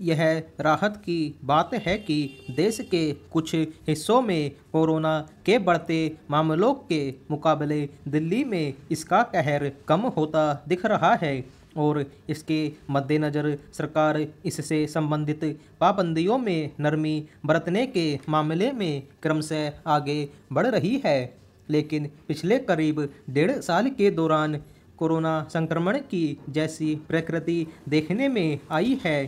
यह राहत की बात है कि देश के कुछ हिस्सों में कोरोना के बढ़ते मामलों के मुकाबले दिल्ली में इसका कहर कम होता दिख रहा है और इसके मद्देनज़र सरकार इससे संबंधित पाबंदियों में नरमी बरतने के मामले में क्रमशः आगे बढ़ रही है लेकिन पिछले करीब डेढ़ साल के दौरान कोरोना संक्रमण की जैसी प्रकृति देखने में आई है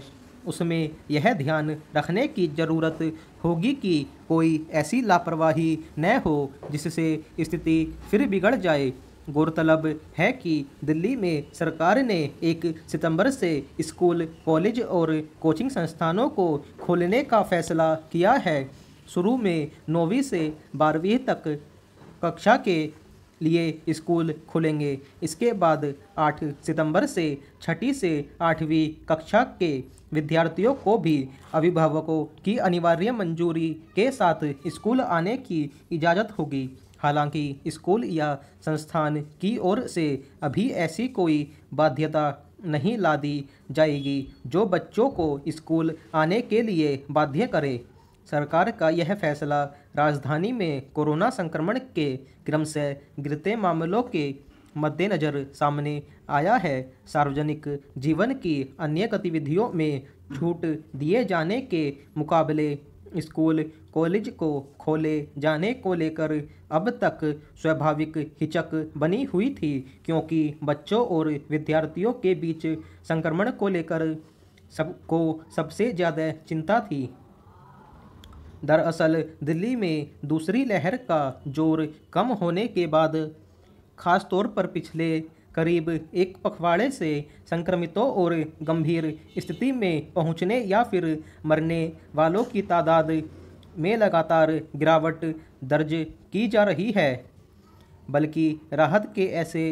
उसमें यह ध्यान रखने की ज़रूरत होगी कि कोई ऐसी लापरवाही न हो जिससे स्थिति फिर बिगड़ जाए गौरतलब है कि दिल्ली में सरकार ने एक सितंबर से स्कूल कॉलेज और कोचिंग संस्थानों को खोलने का फैसला किया है शुरू में नौवीं से बारहवीं तक कक्षा के लिए स्कूल खुलेंगे इसके बाद 8 सितंबर से छठी से आठवीं कक्षा के विद्यार्थियों को भी अभिभावकों की अनिवार्य मंजूरी के साथ स्कूल आने की इजाज़त होगी हालांकि स्कूल या संस्थान की ओर से अभी ऐसी कोई बाध्यता नहीं ला दी जाएगी जो बच्चों को स्कूल आने के लिए बाध्य करे सरकार का यह फैसला राजधानी में कोरोना संक्रमण के क्रम से गिरते मामलों के मद्देनज़र सामने आया है सार्वजनिक जीवन की अन्य गतिविधियों में छूट दिए जाने के मुकाबले स्कूल कॉलेज को खोले जाने को लेकर अब तक स्वाभाविक हिचक बनी हुई थी क्योंकि बच्चों और विद्यार्थियों के बीच संक्रमण को लेकर सबको सबसे ज़्यादा चिंता थी दरअसल दिल्ली में दूसरी लहर का जोर कम होने के बाद खासतौर पर पिछले करीब एक पखवाड़े से संक्रमितों और गंभीर स्थिति में पहुंचने या फिर मरने वालों की तादाद में लगातार गिरावट दर्ज की जा रही है बल्कि राहत के ऐसे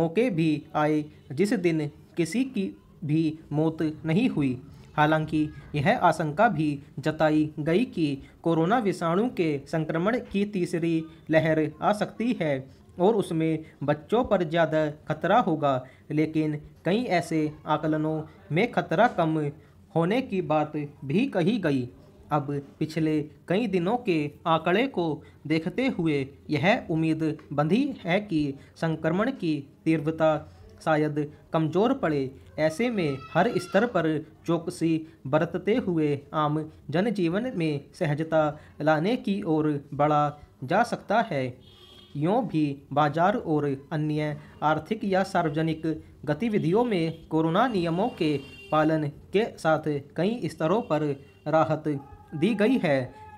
मौके भी आए जिस दिन किसी की भी मौत नहीं हुई हालांकि यह आशंका भी जताई गई कि कोरोना विषाणु के संक्रमण की तीसरी लहर आ सकती है और उसमें बच्चों पर ज़्यादा खतरा होगा लेकिन कई ऐसे आकलनों में खतरा कम होने की बात भी कही गई अब पिछले कई दिनों के आंकड़े को देखते हुए यह उम्मीद बंधी है कि संक्रमण की तीव्रता शायद कमज़ोर पड़े ऐसे में हर स्तर पर चौकसी बरतते हुए आम जनजीवन में सहजता लाने की ओर बढ़ा जा सकता है यों भी बाजार और अन्य आर्थिक या सार्वजनिक गतिविधियों में कोरोना नियमों के पालन के साथ कई स्तरों पर राहत दी गई है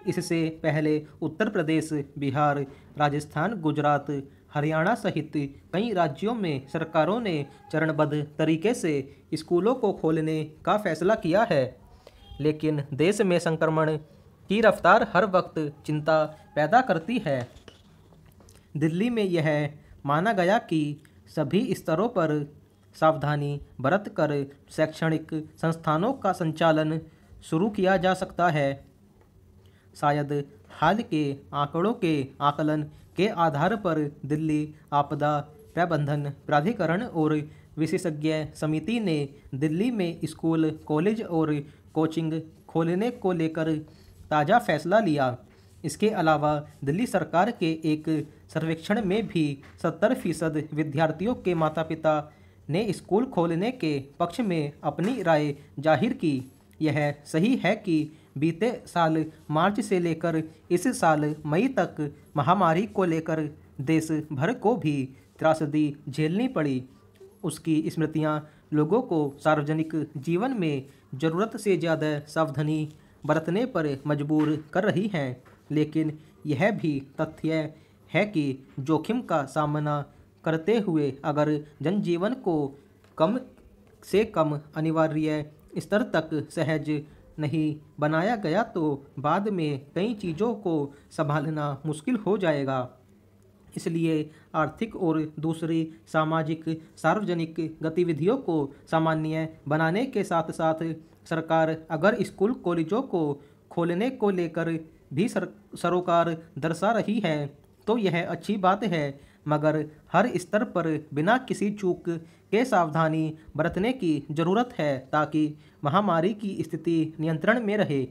इससे पहले उत्तर प्रदेश बिहार राजस्थान गुजरात हरियाणा सहित कई राज्यों में सरकारों ने चरणबद्ध तरीके से स्कूलों को खोलने का फैसला किया है लेकिन देश में संक्रमण की रफ्तार हर वक्त चिंता पैदा करती है दिल्ली में यह माना गया कि सभी स्तरों पर सावधानी बरत कर शैक्षणिक संस्थानों का संचालन शुरू किया जा सकता है शायद हाल के आंकड़ों के आकलन के आधार पर दिल्ली आपदा प्रबंधन प्राधिकरण और विशेषज्ञ समिति ने दिल्ली में स्कूल कॉलेज और कोचिंग खोलने को लेकर ताज़ा फैसला लिया इसके अलावा दिल्ली सरकार के एक सर्वेक्षण में भी सत्तर फीसद विद्यार्थियों के माता पिता ने स्कूल खोलने के पक्ष में अपनी राय जाहिर की यह सही है कि बीते साल मार्च से लेकर इस साल मई तक महामारी को लेकर देश भर को भी त्रासदी झेलनी पड़ी उसकी स्मृतियाँ लोगों को सार्वजनिक जीवन में ज़रूरत से ज़्यादा सावधानी बरतने पर मजबूर कर रही हैं लेकिन यह भी तथ्य है कि जोखिम का सामना करते हुए अगर जनजीवन को कम से कम अनिवार्य स्तर तक सहज नहीं बनाया गया तो बाद में कई चीज़ों को संभालना मुश्किल हो जाएगा इसलिए आर्थिक और दूसरी सामाजिक सार्वजनिक गतिविधियों को सामान्य बनाने के साथ साथ सरकार अगर स्कूल कॉलेजों को खोलने को लेकर भी सर सरोकार दर्शा रही है तो यह अच्छी बात है मगर हर स्तर पर बिना किसी चूक के सावधानी बरतने की ज़रूरत है ताकि महामारी की स्थिति नियंत्रण में रहे